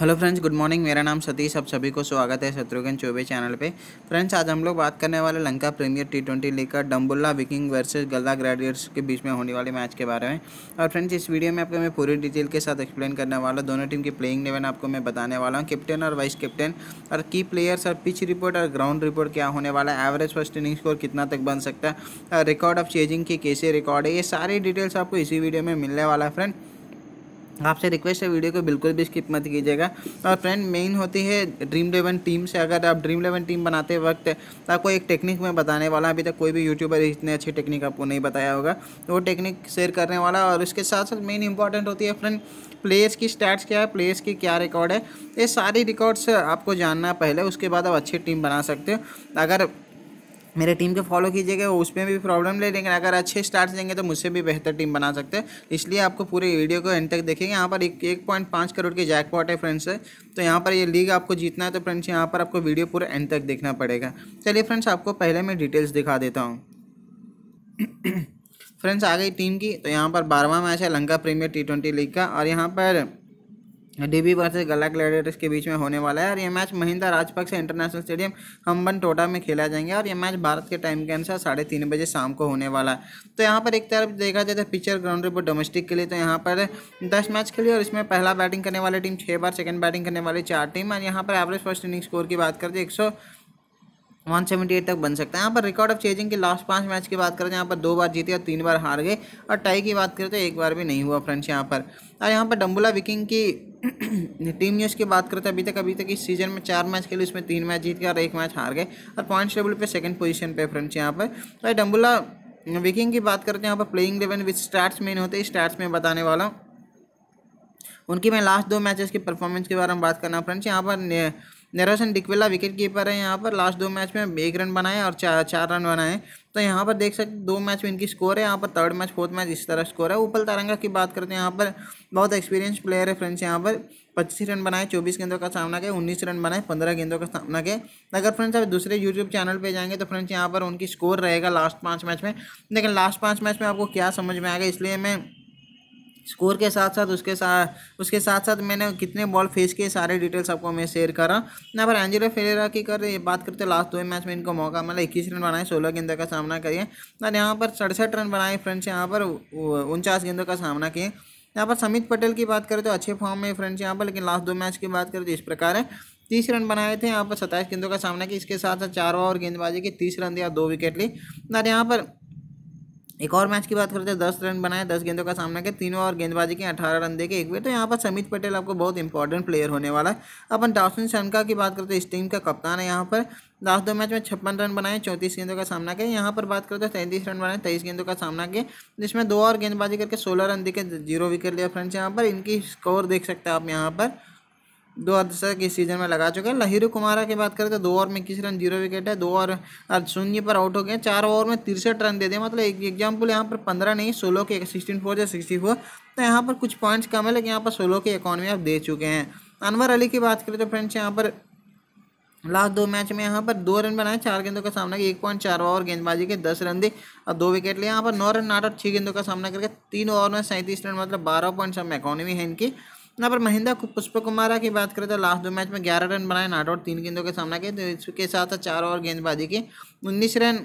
hello friends good morning मेरा नाम सतीश आप सभी को स्वागत है शत्रुघ्न चौबे चैनल पे फ्रेंड्स आज हम लोग बात करने वाले Lanka premier T twenty league का डम्बुल्ला विकिंग वर्सेस गल्ला ग्रेडियर्स के बीच में होने वाले मैच के बारे में और फ्रेंड्स इस वीडियो में आपको मैं पूरी डिटेल के साथ एक्सप्लेन करने वाला दोनों टीम की प्लेइंग इलेवन आपको मैं बताने वाला हूँ कैप्टन और वाइस कैप्टन और की प्लेयर्स और पिच रिपोर्ट और ग्राउंड रिपोर्ट क्या होने वाला है एवरेज फर्स्ट इनिंग स्कोर कितना तक बन सकता है रिकॉर्ड ऑफ चेजिंग की कैसे रिकॉर्ड है ये सारी डिटेल्स आपको इसी वीडियो में मिलने वाला है फ्रेंड आपसे रिक्वेस्ट है वीडियो को बिल्कुल भी स्किप मत कीजिएगा और फ्रेंड मेन होती है ड्रीम इलेवन टीम से अगर आप ड्रीम इलेवन टीम बनाते वक्त आपको एक टेक्निक मैं बताने वाला अभी तक कोई भी यूट्यूबर इतने अच्छी टेक्निक आपको नहीं बताया होगा वो टेक्निक शेयर करने वाला और उसके साथ साथ मेन इंपॉर्टेंट होती है फ्रेंड प्लेयर्स की स्टैट्स क्या है प्लेयर्स की क्या रिकॉर्ड है ये सारी रिकॉर्ड्स आपको जानना पहले उसके बाद आप अच्छी टीम बना सकते हो अगर मेरे टीम के फॉलो कीजिएगा उसमें भी प्रॉब्लम ले लेकिन अगर अच्छे स्टार्ट देंगे तो मुझसे भी बेहतर टीम बना सकते हैं तो इसलिए आपको पूरे वीडियो को एंड तक देखेंगे यहाँ पर एक एक पॉइंट पाँच करोड़ के जैकपॉट है फ्रेंड्स तो यहाँ पर ये लीग आपको जीतना है तो फ्रेंड्स यहाँ पर आपको वीडियो पूरा एंड तक देखना पड़ेगा चलिए फ्रेंड्स आपको पहले मैं डिटेल्स दिखा देता हूँ फ्रेंड्स आ गई टीम की तो यहाँ पर बारहवा मैच है Lanka premier T twenty league का और यहाँ पर डीबी वर्सेस गला ग्लैडिएटर्स के बीच में होने वाला है और ये match Mahinda Rajapaksa international stadium Hambantota में खेला जाएंगे और ये मैच भारत के टाइम के अनुसार साढ़े तीन बजे शाम को होने वाला है तो यहाँ पर एक तरफ देखा जाए तो पिक्चर ग्राउंड रिपोर्ट डोमेस्टिक के लिए तो यहाँ पर दस मैच खेली और इसमें पहला बैटिंग करने वाली टीम छः बार सेकेंड बैटिंग करने वाली चार टीम और यहाँ पर एवरेज फर्स्ट इनिंग स्कोर की बात करते एक सौ एट तक बन सकता है यहाँ पर रिकॉर्ड ऑफ चेजिंग के लास्ट पाँच मैच की बात करें तो यहाँ पर दो बार जीते और तीन बार हार गए और टाई की बात करें तो एक बार भी नहीं हुआ फ्रेंड्स यहाँ पर और यहाँ पर डम्बुला विकिंग की टीम न्यूज़ की बात करें तो अभी तक अभी तक इस सीजन में चार मैच खेले उसमें तीन मैच जीत गए और एक मैच हार गए और पॉइंट्स टेबल पे सेकंड पोजीशन पे फ्रेंड्स यहाँ पर और डम्बुला विकिंग की बात करते हैं तो यहाँ पर प्लेइंग इलेवन विथ स्टार्ट्स मेन होते हैं स्टार्ट्स में बताने वाला हूँ उनकी मैं लास्ट दो मैचेस की परफॉर्मेंस के बारे में बात करना फ्रेंड्स यहाँ पर नेरोसन डिकवेला विकेट कीपर है यहाँ पर लास्ट दो मैच में एक रन बनाए और चार चार रन बनाए तो यहाँ पर देख सकते दो मैच में इनकी स्कोर है यहाँ पर थर्ड मैच फोर्थ मैच इस तरह स्कोर है उपल तारंगा की बात करते हैं यहाँ पर बहुत एक्सपीरियंस प्लेयर है फ्रेंड्स यहाँ पर पच्चीस रन बनाए चौबीस गेंदों का सामना किया उन्नीस रन बनाए पंद्रह गेंदों का सामना किया अगर फ्रेंड्स आप दूसरे यूट्यूब चैनल पर जाएंगे तो फ्रेंड्स यहाँ पर उनकी स्कोर रहेगा लास्ट पाँच मैच में लेकिन लास्ट पाँच मैच में आपको क्या समझ में आएगा इसलिए मैं स्कोर के साथ साथ उसके साथ उसके साथ साथ मैंने कितने बॉल फेस किए सारे डिटेल्स आपको मैं शेयर करा यहाँ पर एंजेलो फेरेरा की कर बात करते लास्ट दो मैच में इनको मौका मिला इक्कीस रन बनाए सोलह गेंदों का सामना करिए और यहाँ पर सड़सठ रन बनाए फ्रेंड्स यहाँ पर उनचास गेंदों का सामना किए यहाँ पर समित पटेल की बात करें तो अच्छे फॉर्म में फ्रेंड्स यहाँ पर लेकिन लास्ट दो मैच की बात करें तो इस प्रकार है तीस रन बनाए थे यहाँ पर सत्ताईस गेंदों का सामना किया इसके साथ साथ चार ओवर गेंदबाजी की तीस रन दिया दो विकेट ली और यहाँ पर एक और मैच की बात करते हैं दस रन बनाए दस गेंदों का सामना किया तीनों और गेंदबाजी के अठारह रन देके एक विकेट तो यहाँ पर समित पटेल आपको बहुत इंपॉर्टेंट प्लेयर होने वाला है अपन टॉसन शनका की बात करते हैं इस टीम का कप्तान है यहाँ पर लास्ट दो मैच में छप्पन रन बनाए चौंतीस गेंदों का सामना किया यहाँ पर बात करते हैं तैंतीस रन बनाए तेईस गेंदों का सामना किया जिसमें दो और गेंदबाजी करके सोलह रन देके जीरो विकेट लिया फ्रेंड्स यहाँ पर इनकी स्कोर देख सकते हैं आप यहाँ पर दो अर्धशतक इस सीजन में लगा चुके हैं लहिरू कुमारा की बात करें तो दो ओवर में इक्कीस रन जीरो विकेट है दो ओवर शून्य पर आउट हो गए चार ओवर में तिरसठ रन दे दिए मतलब एक एग्जाम्पल यहाँ पर पंद्रह नहीं सोलो के सिक्सटीन फोर या सिक्सटी फोर तो यहाँ पर कुछ पॉइंट्स कम है लेकिन यहाँ पर सोलो के इकॉनमी आप दे चुके हैं अनवर अली की बात करें तो फ्रेंड्स यहाँ पर लास्ट दो मैच में यहाँ पर दो रन बनाए चार गेंदों का सामना किया एक पॉइंट चार ओवर गेंदबाजी के दस रन दी और दो विकेट लिए यहाँ पर नौ रन आठ और छः गेंदों का सामना करके तीन ओवर में सैंतीस रन मतलब बारह पॉइंट सब इकॉनमी है इनकी यहाँ पर महिंदा पुष्प कुमारा की बात करें तो लास्ट दो मैच में ग्यारह रन बनाए आठ आउट तीन गेंदों के सामना किए तो इसके साथ साथ चार ओवर गेंदबाजी की उन्नीस रन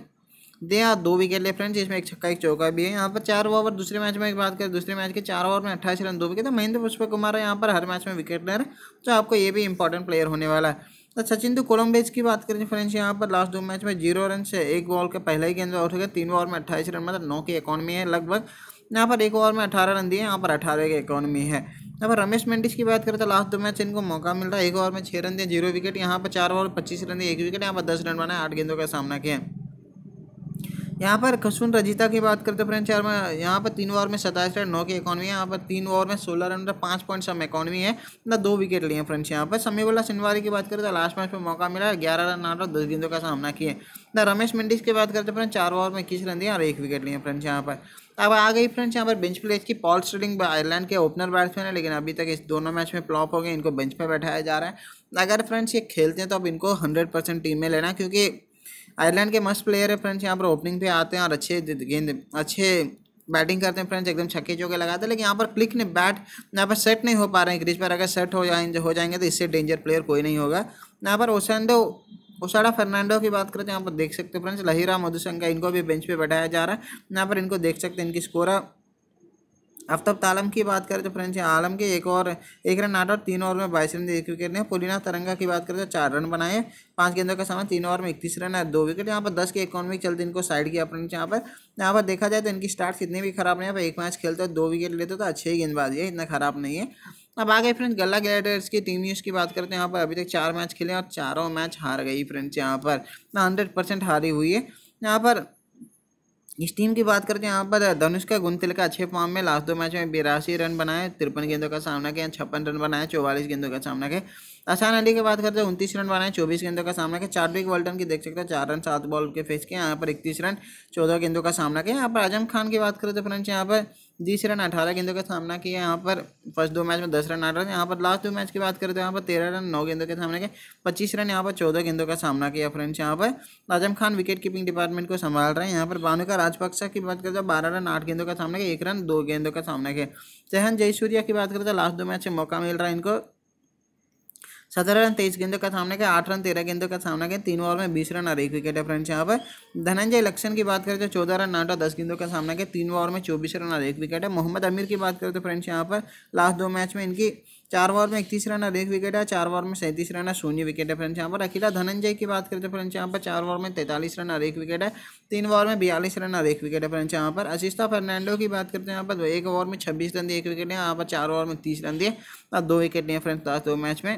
दिया दो विकेट ले फ्रेंड्स इसमें एक छक्का एक चौका भी है यहाँ पर चार ओवर दूसरे मैच में एक बात करें दूसरे मैच के चार ओवर में अट्ठाईस रन दो विकेट तो महेंद्र पुष्प कुमार यहाँ पर हर मैच में विकेट ले रहे हैं तो आपको ये भी इंपॉर्टेंट प्लेयर होने वाला है तो सचिन तो कोलम्बेज की बात करें फ्रेंड्स यहाँ पर लास्ट दो मैच में जीरो रन से एक बॉल का पहला ही गेंद आउट हो गया तीन ओवर में अट्ठाईस रन मतलब नौ की इकोनॉमी है लगभग यहाँ पर एक ओवर में अठारह रन दिए यहाँ पर अठारह की इकोनॉमी है अब रमेश मेंडिस की बात करें तो लास्ट दो मैच इनको मौका मिल रहा है एक ओवर में छः रन दिए जीरो विकेट यहाँ पर चार ओवर पच्चीस रन दिए एक विकेट यहाँ पर दस रन बनाए आठ गेंदों का सामना किया यहाँ पर कसून रजिता की बात करते तो फ्रेंड चार में यहाँ पर तीन ओवर में सताईस रन नौ की इकॉनमी है यहाँ पर तीन ओवर में सोलह रन पाँच पॉइंट सम इकॉनमी है ना मतलब दो विकेट लिए फ्रेंड्स यहाँ पर वाला सिनवारी की बात करें तो लास्ट मैच में मौका मिला ग्यारह रन आठ और दस गेंदों का सामना किया ना रमेश मंडिस की बात करते तो फ्रेंड चार ओवर में इक्कीस रन दिए और एक विकेट लिए फ्रेंड्स यहाँ पर अब आ गई फ्रेंड्स यहाँ पर बेंच पे इसकी पॉल स्टिंग आयरलैंड के ओपनर बैट्समैन है लेकिन अभी तक इस दोनों मैच में प्लॉप हो गए इनको बेंच पे बैठाया जा रहा है अगर फ्रेंड्स ये खेलते हैं तो अब इनको हंड्रेड परसेंट टीम में लेना क्योंकि आयरलैंड के मस्त प्लेयर है फ्रेंड्स यहाँ पर ओपनिंग पे आते हैं और अच्छे गेंद अच्छे बैटिंग करते हैं फ्रेंड्स एकदम छक्के चौके लगाते हैं लेकिन यहाँ पर क्लिक ने बैट यहाँ पर सेट नहीं हो पा रहे हैं क्रिज पर अगर सेट हो जाएंगे हो जाएंगे तो इससे डेंजर प्लेयर कोई नहीं होगा यहाँ पर ओसेंडो ओसाड़ा फर्नांडो की बात करें तो यहाँ पर देख सकते हो फ्रेंड्स लहिरा मधुशंका इनको भी बेंच पे बैठाया जा रहा है यहाँ पर इनको देख सकते हैं इनकी स्कोर आफ्ताब तालम की बात करें तो फ्रेंड्स आलम के एक और एक रन आठ और तीन ओवर में बाईस रन एक विकेट ने पुलिना तरंगा की बात करें तो चार रन बनाए पांच गेंदों का समय तीन ओवर में इकतीस रन है दो विकेट यहाँ पर दस के इकोनॉमी चलते इनको साइड की फ्रेंड्स यहाँ पर यहाँ पर देखा जाए तो इनकी स्टार्ट इतनी भी खराब नहीं है एक मैच खेलते हो दो विकेट लेते हो तो अच्छे ही गेंदबाजी है इतना खराब नहीं है अब आ गए फ्रेंड्स गला ग्लेडियर्स की टीम न्यूज़ की बात करते हैं यहाँ पर अभी तक चार मैच खेले और चारों मैच हार गई फ्रेंड्स यहाँ पर हंड्रेड परसेंट हारी हुई है यहाँ पर इस टीम की बात करते हैं यहाँ पर धनुष का गुंतिल का अच्छे फॉर्म में लास्ट दो मैच में बिरासी रन बनाए तिरपन गेंदों का सामना किया छप्पन रन बनाए चौवालीस गेंदों का सामना किया आसान अली की बात करते हैं उनतीस रन बनाए चौबीस गेंदों का सामना किया चार्विक वर्ल्टन की देख सकते हो चार रन सात बॉल के फेस किए यहाँ पर इकतीस रन चौदह गेंदों का सामना किया यहाँ पर आजम खान की बात करते हैं फ्रेंड्स यहाँ पर बीस रन अठारह गेंदों का सामना किया यहाँ पर फर्स्ट दो मैच में दस रन आठ रन यहाँ पर लास्ट दो मैच की बात करें तो यहाँ पर तेरह रन नौ गेंदों के सामने के पच्चीस रन यहाँ पर चौदह गेंदों का सामना किया फ्रेंड्स यहाँ पर Azam Khan wicket keeping department को संभाल रहे हैं यहाँ पर बानुका राजपक्षा की बात करें तो बारह रन आठ गेंदों का सामना किया एक रन दो गेंदों का सामना किया चहन जयसूर्या की बात करें तो लास्ट दो मैच में मौका मिल रहा है इनको सत्रह रन तेईस गेंदों का सामना किया आठ रन तेरह गेंदों का सामना किया तीन ओवर में बीस रन और एक विकेट है फ्रेंड्स यहाँ पर धनंजय लक्षण की बात करें तो चौदह रन आठ और दस गेंदों का सामना किया तीन ओवर में चौबीस रन और एक विकेट है मोहम्मद अमीर की बात करें तो फ्रेंड्स यहाँ पर लास्ट दो मैच में इनकी चार ओवर में इकतीस रन और एक विकेट है चार ओवर में सैंतीस रन है शून्य विकेट है फ्रेंड्स यहाँ पर अखिला धनंजय की बात करते तो फ्रेंड्स यहाँ पर चार ओवर में तैंतालीस रन और एक विकेट है तीन ओवर में बयालीस रन और एक विकेट है फ्रेंड्स यहाँ पर अशिस्ता फर्नांडो की बात करते हैं यहाँ पर एक ओवर में छब्बीस रन दिए एक विकेट है यहाँ पर चार ओवर में तीस रन दिए और दो विकेट दिए फ्रेंड्स लास्ट दो मैच में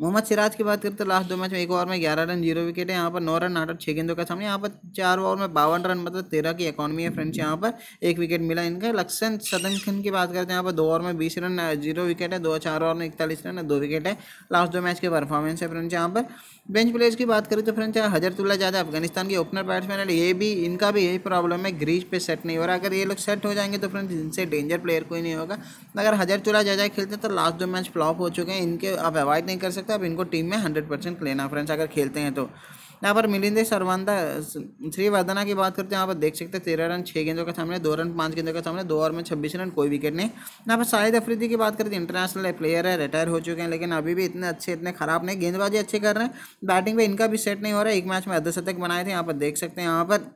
मोहम्मद सिराज की बात करें तो लास्ट दो मैच में एक ओवर में ग्यारह रन जीरो विकेट है यहाँ पर नौ रन आठ और छः गेंदों का सामने यहाँ पर चार ओवर में बावन रन मतलब तेरह की इकॉनमी है फ्रेंड्स यहाँ पर एक विकेट मिला इनका लक्षण सदन की बात करते हैं तो यहाँ पर दो ओवर में बीस रन जीरो विकेट है दो चार ओवर में इकतालीस रन दो विकेट है लास्ट दो मैच के परफॉर्मेंस है फ्रेंड्स यहाँ पर बेंच प्लेयर्स की बात करें तो फ्रेंड्स यहाँ हजरतुल्ला ज़्यादा अफगानिस्तान के ओपनर बैट्समैन है ये भी इनका भी यही प्रॉब्लम है ग्रीज पे सेट नहीं हो रहा अगर ये लोग सेट हो जाएंगे तो फ्रेंड्स इनसे डेंजर प्लेयर कोई नहीं होगा अगर हजरतुल्ला ज़्यादा खेलते तो लास्ट दो मैच फ्लॉप हो चुके हैं इनके आप अवॉइड नहीं कर सकते सकते हैं अब इनको टीम में हंड्रेड परसेंट लेना फ्रेंड्स अगर खेलते हैं तो यहाँ पर मिलिंदे सरवंदा श्रीवर्धना की बात करते हैं यहाँ पर देख सकते हैं तेरह रन छः गेंदों के सामने दो रन पाँच गेंदों के सामने दो ओवर में छब्बीस रन कोई विकेट नहीं यहाँ पर शाहिद अफरीदी की बात करते हैं इंटरनेशनल प्लेयर है रिटायर हो चुके हैं लेकिन अभी भी इतने अच्छे इतने खराब नहीं गेंदबाजी अच्छे कर रहे हैं बैटिंग पर इनका भी सेट नहीं हो रहा है एक मैच में अर्धशतक बनाए थे यहाँ पर देख सकते हैं यहाँ पर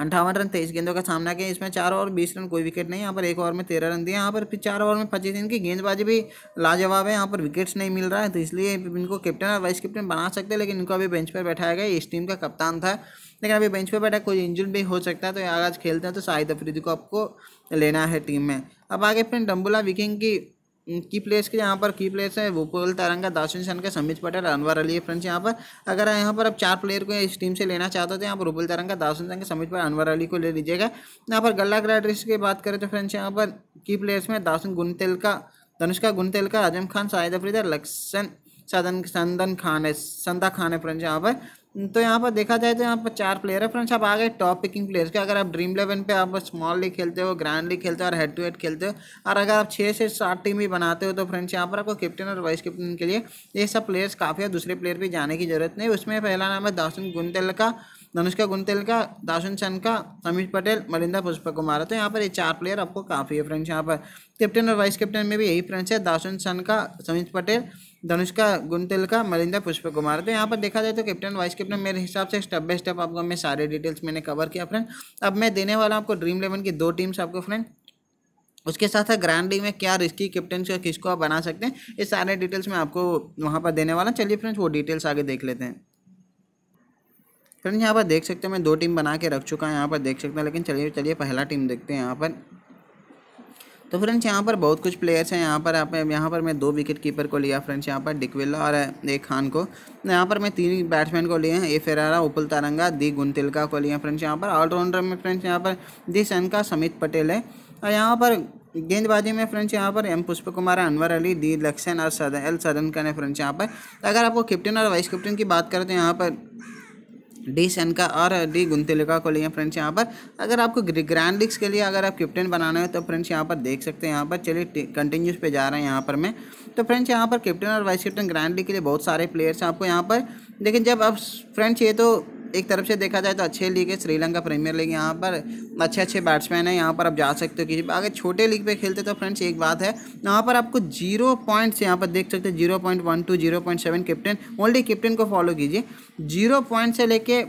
अंठावन रन तेईस गेंदों का सामना किया इसमें चार ओवर बीस रन कोई विकेट नहीं यहाँ पर एक ओवर में तेरह रन दिया यहाँ पर फिर चार ओवर में पच्चीस इनकी गेंदबाजी भी लाजवाब है यहाँ पर विकेट्स नहीं मिल रहा है तो इसलिए इनको कैप्टन और वाइस कैप्टन बना सकते हैं लेकिन इनको अभी बेंच पर बैठाया गया इस टीम का कप्तान था लेकिन अभी बेंच पर बैठा कोई इंजन भी हो सकता है तो आज खेलते हैं तो शाहिद अफरीदी को आपको लेना है टीम में अब आगे फिर डम्बुला विकिंग की की प्लेस के यहाँ पर की प्लेस है भूपोल तारंगा दासन सन का समित पटेल अनवर अली है फ्रेंड्स यहाँ पर अगर यहाँ पर आप चार प्लेयर को इस टीम से लेना चाहते हो तो यहाँ पर भूपोल तारंगा दासन सन का समित पटेल अनवर अली को ले लीजिएगा यहाँ पर गल्ला ग्राइडर्स की बात करें तो फ्रेंड्स यहाँ पर की प्लेयर्स में दासन गुनतेल का धनुष्का गुनतेल का आजम खान शाहिद अफरीदा लक्सन सदन संदन खान है संदा खान है फ्रेंड्स यहाँ पर तो यहाँ पर देखा जाए तो यहाँ पर चार प्लेयर है फ्रेंड्स आप आ गए टॉप पिकिंग प्लेयर्स के अगर आप ड्रीम इलेवन पे आप स्मॉल लीग खेलते हो ग्रैंड लीग खेलते हो और हेड टू हेड खेलते हो और अगर आप छः से सात टीम भी बनाते हो तो फ्रेंड्स यहाँ पर आपको कैप्टन और वाइस कैप्टन के लिए ये सब प्लेयर्स काफ़ी है दूसरे प्लेयर भी जाने की जरूरत नहीं उसमें पहला नाम है दासन गुंतेल का धनुष्का गुंतेल का दासन सन का अमित पटेल मलिंदा पुष्प कुमार तो यहाँ पर ये चार प्लेयर आपको काफ़ी है फ्रेंड्स यहाँ पर कैप्टन और वाइस कैप्टन में भी यही फ्रेंड्स है दासन सन का समित पटेल धनुष्का गुंतल का मलिंदा पुष्प कुमार तो यहाँ पर देखा जाए तो कैप्टन वाइस कैप्टन मेरे हिसाब से स्टेप बाय स्टेप आपको मैं सारे डिटेल्स मैंने कवर किया फ्रेंड अब मैं देने वाला आपको ड्रीम इलेवन की दो टीम्स आपको फ्रेंड उसके साथ साथ ग्रैंड लीग में क्या रिस्की कैप्टन का किसको आप बना सकते हैं ये सारे डिटेल्स मैं आपको वहाँ पर देने वाला चलिए फ्रेंड्स वो डिटेल्स आगे देख लेते हैं फ्रेंड्स यहाँ पर देख सकते हैं मैं दो टीम बना के रख चुका हूँ यहाँ पर देख सकते हैं लेकिन चलिए चलिए पहला टीम देखते हैं यहाँ पर तो फ्रेंड्स यहाँ पर बहुत कुछ प्लेयर्स हैं यहाँ पर आप यहाँ पर मैं दो विकेट कीपर को लिया फ्रेंड्स यहाँ पर डिकविल्ला और एक खान को यहाँ पर मैं तीन बैट्समैन को लिए हैं ए फेरारा उपल तारंगा दी गुंतिलका को लिया फ्रेंड्स यहाँ पर ऑलराउंडर में फ्रेंड्स यहाँ पर दी सनका समित पटेल है और यहाँ पर गेंदबाजी में फ्रेंड्स यहाँ पर एम पुष्प कुमार अनवर अली दी लक्षण और सदन एल सदन का फ्रेंड्स यहाँ पर अगर आपको कैप्टन और वाइस कैप्टन की बात करें तो यहाँ पर डी सेन का और डी गुंतुलिका को लिए फ्रेंड्स यहाँ पर अगर आपको ग्रैंड लिक्स के लिए अगर आप कैप्टन बनाना है तो फ्रेंड्स यहाँ पर देख सकते हैं यहाँ पर चलिए कंटिन्यूस पे जा रहे हैं यहाँ पर मैं तो फ्रेंड्स यहाँ पर कैप्टन और वाइस कैप्टन ग्रैंड लिक के लिए बहुत सारे प्लेयर्स हैं आपको यहाँ पर लेकिन जब आप फ्रेंड्स ये तो एक तरफ से देखा जाए तो अच्छे लीग है श्रीलंका प्रीमियर लीग यहाँ पर अच्छे अच्छे बैट्समैन हैं यहाँ पर आप जा सकते हो किसी अगर छोटे लीग पे खेलते तो फ्रेंड्स एक बात है यहाँ पर आपको जीरो पॉइंट्स यहाँ पर देख सकते हो zero point one two zero point seven captain only captain को फॉलो कीजिए जीरो पॉइंट से लेके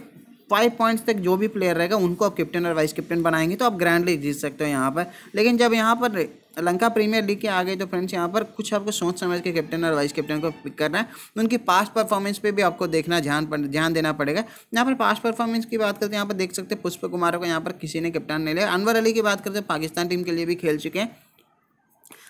फाइव पॉइंट्स तक जो भी प्लेयर रहेगा उनको आप कैप्टन और वाइस कैप्टन बनाएंगे तो आप ग्रैंड लीग जीत सकते हो यहाँ पर लेकिन जब यहाँ पर लंका प्रीमियर लीग के आ गए तो फ्रेंड्स यहाँ पर कुछ आपको सोच समझ के कैप्टन और वाइस कैप्टन को पिक करना है उनकी पास्ट परफॉर्मेंस पे भी आपको देखना ध्यान ध्यान देना पड़ेगा यहाँ पर पास्ट परफॉर्मेंस की बात करते हैं यहाँ पर देख सकते हैं पुष्प कुमार को यहाँ पर किसी ने कैप्टन नहीं लिया अनवर अली की बात करते हैं पाकिस्तान टीम के लिए भी खेल चुके हैं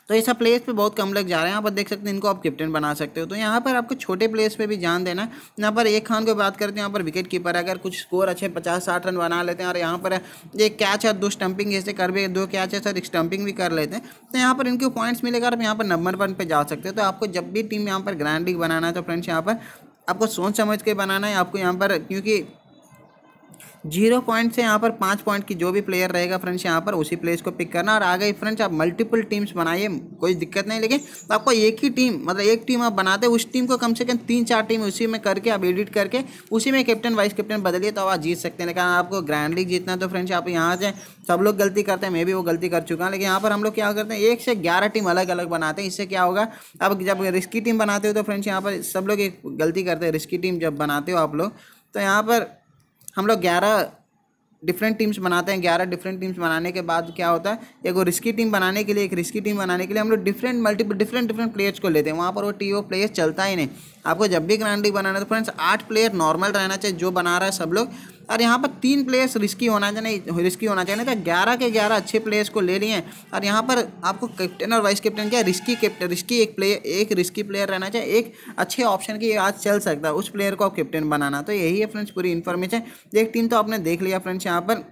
तो ऐसा प्लेस पे बहुत कम लग जा रहे हैं यहाँ पर देख सकते हैं इनको आप कैप्टन बना सकते हो तो यहाँ पर आपको छोटे प्लेस पे भी जान देना है यहाँ पर एक खान को बात करते हैं यहाँ पर विकेट कीपर अगर कुछ स्कोर अच्छे पचास साठ रन बना लेते हैं और यहाँ पर एक कैच और दो स्टंपिंग ऐसे कर भी दो कैच है सर स्टंपिंग भी कर लेते हैं तो यहाँ पर इनको पॉइंट्स मिलेगा और यहाँ पर नंबर वन पर जा सकते हो तो आपको जब भी टीम यहाँ पर ग्रैंड लीग बनाना है तो फ्रेंड्स यहाँ पर आपको सोच समझ के बनाना है आपको यहाँ पर क्योंकि जीरो पॉइंट से यहाँ पर पाँच पॉइंट की जो भी प्लेयर रहेगा फ्रेंड्स यहाँ पर उसी प्लेस को पिक करना और आगे फ्रेंड्स आप मल्टीपल टीम्स बनाइए कोई दिक्कत नहीं लेकिन तो आपको एक ही टीम मतलब एक टीम आप बनाते उस टीम को कम से कम तीन चार टीम उसी में करके आप एडिट करके उसी में कैप्टन वाइस कैप्टन बदलिए तो आप जीत सकते हैं लेकिन आपको ग्रैंड लीग जीतना है तो फ्रेंड्स आप यहाँ से सब लोग गलती करते हैं मैं भी वो गलती कर चुका हूँ लेकिन यहाँ पर हम लोग क्या करते हैं एक से ग्यारह टीम अलग अलग बनाते हैं इससे क्या होगा अब जब रिस्की टीम बनाते हो तो फ्रेंड्स यहाँ पर सब लोग एक गलती करते हैं रिस्की टीम जब बनाते हो आप लोग तो यहाँ पर हम लोग ग्यारह डिफरेंट टीम्स बनाते हैं ग्यारह डिफरेंट टीम्स बनाने के बाद क्या होता है एक वो रिस्की टीम बनाने के लिए एक रिस्की टीम बनाने के लिए हम लोग different multiple different different players को लेते हैं वहाँ पर वो टी ओ प्लेयर्स चलता ही नहीं आपको जब भी ग्रांड बनाना है तो फ्रेंड्स आठ प्लेयर नॉर्मल रहना चाहिए जो बना रहा है सब लोग और यहाँ पर तीन प्लेयर्स रिस्की होना चाहिए रिस्की होना चाहिए नहीं तो ग्यारह के ग्यारह अच्छे प्लेयर्स को ले लिए हैं और यहाँ पर आपको कैप्टन और वाइस कैप्टन क्या रिस्की कैप्टन रिस्की एक प्लेयर एक रिस्की प्लेयर रहना चाहिए एक अच्छे ऑप्शन की आज चल सकता है उस प्लेयर को आप कैप्टन बनाना तो यही है फ्रेंड्स पूरी इन्फॉर्मेशन एक टीम तो आपने देख लिया फ्रेंड्स यहाँ पर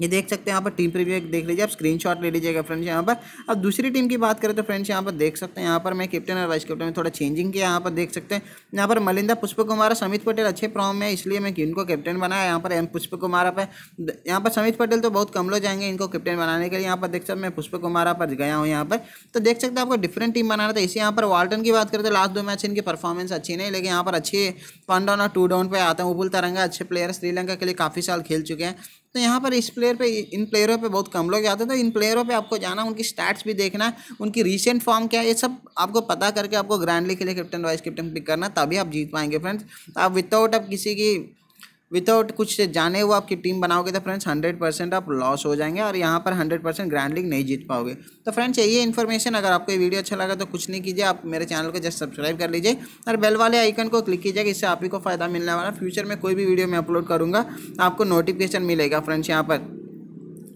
ये देख सकते हैं यहाँ पर टीम प्रीव्यू देख लीजिए आप स्क्रीनशॉट ले लीजिएगा फ्रेंड्स यहाँ पर अब दूसरी टीम की बात करें तो फ्रेंड्स यहाँ पर देख सकते हैं यहाँ पर मैं कैप्टन और वाइस कैप्टन में थोड़ा चेंजिंग किया यहाँ पर देख सकते हैं यहाँ पर मलिंदा पुष्प कुमार समित पटेल अच्छे प्रॉम है इसलिए मैं इनको कैप्टन बनाया यहाँ पर एम पुष्प कुमार पर यहाँ पर समित पटेल तो बहुत कम लोग जाएंगे इनको कैप्टन बनाने के लिए यहाँ पर देख सकते मैं पुष्प कुमार पर गया हूँ यहाँ पर तो देख सकते हैं आपको डिफरेंट टीम बनाना था इसी यहाँ पर वाल्टन की बात करें तो लास्ट दो मैच इनकी परफॉर्मेंस अच्छी नहीं लेकिन यहाँ पर अच्छी वन डाउन और टू डाउन पर आते हैं उबुल तरंगा अच्छे प्लेयर श्रीलंका के लिए काफ़ी साल खेल चुके हैं तो यहाँ पर इस प्लेयर पे इन प्लेयरों पे बहुत कम लोग जाते हैं तो इन प्लेयरों पे आपको जाना उनकी स्टैट्स भी देखना उनकी रीसेंट फॉर्म क्या है ये सब आपको पता करके आपको ग्रैंडली के लिए कैप्टन वाइस कैप्टन पिक करना तभी आप जीत पाएंगे फ्रेंड्स आप विदाउट अब किसी की विदाउट कुछ जाने हुए आपकी टीम बनाओगे तो फ्रेंड्स हंड्रेड परसेंट आप लॉस हो जाएंगे और यहाँ पर हंड्रेड परसेंट ग्रैंड लीग नहीं जीत पाओगे तो फ्रेंड्स ये इन्फॉर्मेशन अगर आपको ये वीडियो अच्छा लगा तो कुछ नहीं कीजिए आप मेरे चैनल को जस्ट सब्सक्राइब कर लीजिए और बेल वाले आइकन को क्लिक कीजिएगा इससे आप ही को फायदा मिलने वाला फ्यूचर में कोई भी वीडियो मैं अपलोड करूँगा आपको नोटिफिकेशन मिलेगा फ्रेंड्स यहाँ पर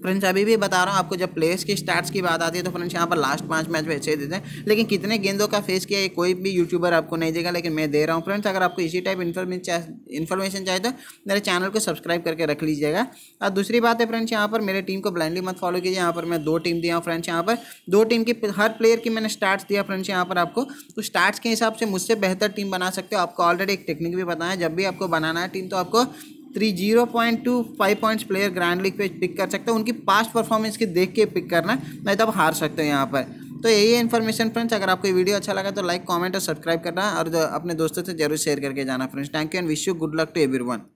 फ्रेंड्स अभी भी बता रहा हूँ आपको जब प्लेयर्स की स्टार्ट की बात आती है तो फ्रेंड्स यहाँ पर लास्ट पाँच मैच में अच्छे देते हैं लेकिन कितने गेंदों का फेस किया ये कोई भी यूट्यूबर आपको नहीं देगा लेकिन मैं दे रहा हूँ फ्रेंड्स अगर आपको इसी टाइप इन्फॉर्मेशन चाहिए तो मेरे चैनल को सब्सक्राइब करके रख लीजिएगा और दूसरी बात है फ्रेंड्स यहाँ पर मेरे टीम को ब्लाइंडली मत फॉलो कीजिए यहाँ पर मैं दो टीम दिया हूँ फ्रेंड्स यहाँ पर दो टीम की हर प्लेयर की मैंने स्टार्ट्स दिया फ्रेंड्स यहाँ पर आपको तो स्टार्ट्स के हिसाब से मुझसे बेहतर टीम बना सकते हो आपको ऑलरेडी एक टेक्निक भी बताया जब भी आपको बनाना है टीम तो आपको three zero point two five points player grand league पे पिक कर सकते हैं उनकी पास्ट परफॉर्मेंस की देख के पिक करना नहीं तो आप हार सकते हो यहाँ पर तो यही है इन्फॉर्मेशन फ्रेंड्स अगर आपको वीडियो अच्छा लगा तो लाइक कमेंट और सब्सक्राइब करना और अपने दोस्तों से जरूर शेयर करके जाना friends thank you and wish you good luck to every